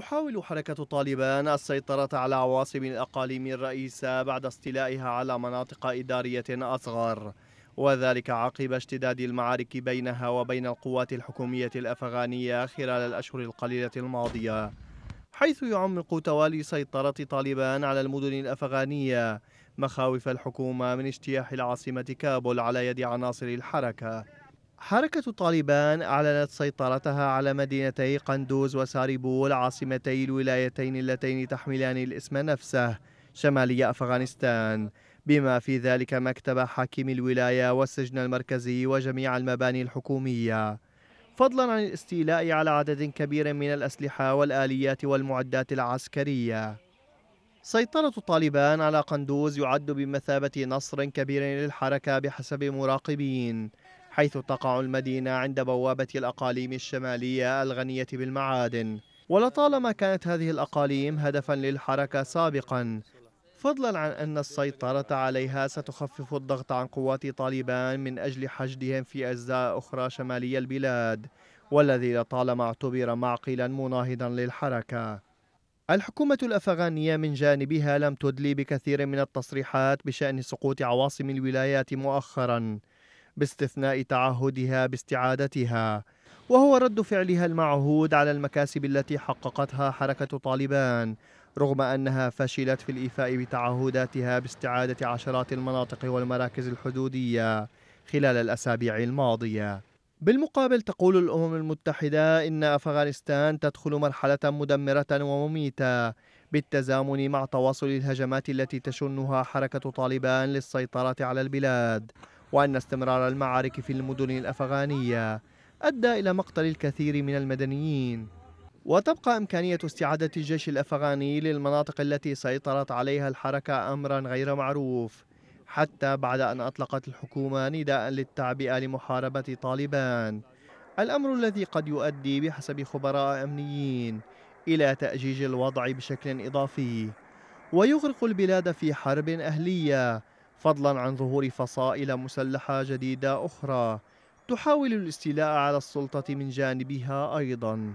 تحاول حركة طالبان السيطرة على عواصم الأقاليم الرئيسة بعد استيلائها على مناطق إدارية أصغر وذلك عقب اشتداد المعارك بينها وبين القوات الحكومية الأفغانية خلال الأشهر القليلة الماضية حيث يعمق توالي سيطرة طالبان على المدن الأفغانية مخاوف الحكومة من اجتياح العاصمة كابول على يد عناصر الحركة حركة طالبان أعلنت سيطرتها على مدينتي قندوز وساريبول عاصمتي الولايتين اللتين تحملان الاسم نفسه شمالي أفغانستان بما في ذلك مكتب حاكم الولاية والسجن المركزي وجميع المباني الحكومية فضلا عن الاستيلاء على عدد كبير من الأسلحة والآليات والمعدات العسكرية سيطرة طالبان على قندوز يعد بمثابة نصر كبير للحركة بحسب مراقبين حيث تقع المدينة عند بوابة الأقاليم الشمالية الغنية بالمعادن ولطالما كانت هذه الأقاليم هدفا للحركة سابقا فضلا عن أن السيطرة عليها ستخفف الضغط عن قوات طالبان من أجل حشدهم في أجزاء أخرى شمالية البلاد والذي لطالما اعتبر معقلا مناهضا للحركة الحكومة الأفغانية من جانبها لم تدلي بكثير من التصريحات بشأن سقوط عواصم الولايات مؤخراً باستثناء تعهدها باستعادتها وهو رد فعلها المعهود على المكاسب التي حققتها حركة طالبان رغم أنها فشلت في الإيفاء بتعهداتها باستعادة عشرات المناطق والمراكز الحدودية خلال الأسابيع الماضية بالمقابل تقول الأمم المتحدة إن أفغانستان تدخل مرحلة مدمرة ومميتة بالتزامن مع تواصل الهجمات التي تشنها حركة طالبان للسيطرة على البلاد وأن استمرار المعارك في المدن الأفغانية أدى إلى مقتل الكثير من المدنيين وتبقى إمكانية استعادة الجيش الأفغاني للمناطق التي سيطرت عليها الحركة أمرا غير معروف حتى بعد أن أطلقت الحكومة نداء للتعبئة لمحاربة طالبان الأمر الذي قد يؤدي بحسب خبراء أمنيين إلى تأجيج الوضع بشكل إضافي ويغرق البلاد في حرب أهلية فضلا عن ظهور فصائل مسلحة جديدة أخرى تحاول الاستيلاء على السلطة من جانبها أيضاً